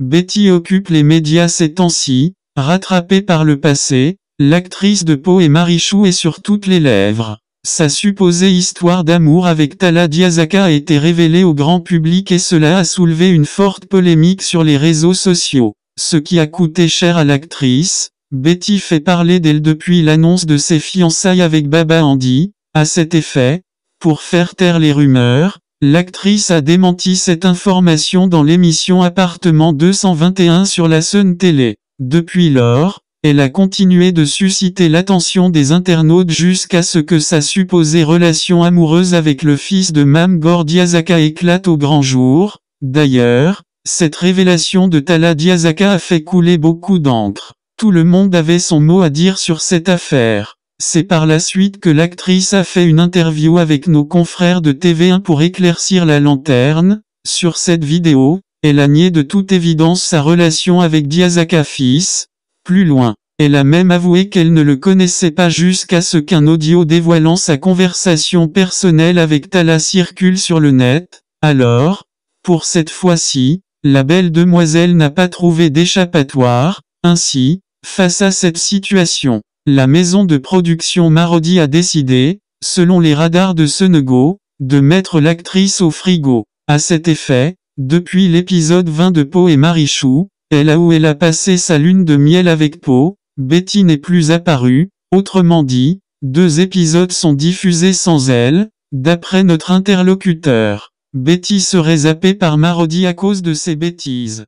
Betty occupe les médias ces temps-ci, rattrapée par le passé, l'actrice de Pau et Marichou est sur toutes les lèvres. Sa supposée histoire d'amour avec Tala Diazaka a été révélée au grand public et cela a soulevé une forte polémique sur les réseaux sociaux, ce qui a coûté cher à l'actrice. Betty fait parler d'elle depuis l'annonce de ses fiançailles avec Baba Andy. À cet effet, pour faire taire les rumeurs, L'actrice a démenti cette information dans l'émission Appartement 221 sur la Sun Télé. Depuis lors, elle a continué de susciter l'attention des internautes jusqu'à ce que sa supposée relation amoureuse avec le fils de Mam Gordiazaka éclate au grand jour. D'ailleurs, cette révélation de Tala Diazaka a fait couler beaucoup d'encre. Tout le monde avait son mot à dire sur cette affaire. C'est par la suite que l'actrice a fait une interview avec nos confrères de TV1 pour éclaircir la lanterne. Sur cette vidéo, elle a nié de toute évidence sa relation avec Fils. Plus loin, elle a même avoué qu'elle ne le connaissait pas jusqu'à ce qu'un audio dévoilant sa conversation personnelle avec Tala circule sur le net. Alors, pour cette fois-ci, la belle demoiselle n'a pas trouvé d'échappatoire, ainsi, face à cette situation. La maison de production Marodi a décidé, selon les radars de Senego, de mettre l'actrice au frigo. À cet effet, depuis l'épisode 20 de Pau et Marichou, elle a où elle a passé sa lune de miel avec Pau, Betty n'est plus apparue, autrement dit, deux épisodes sont diffusés sans elle, d'après notre interlocuteur. Betty serait zappée par Marodi à cause de ses bêtises.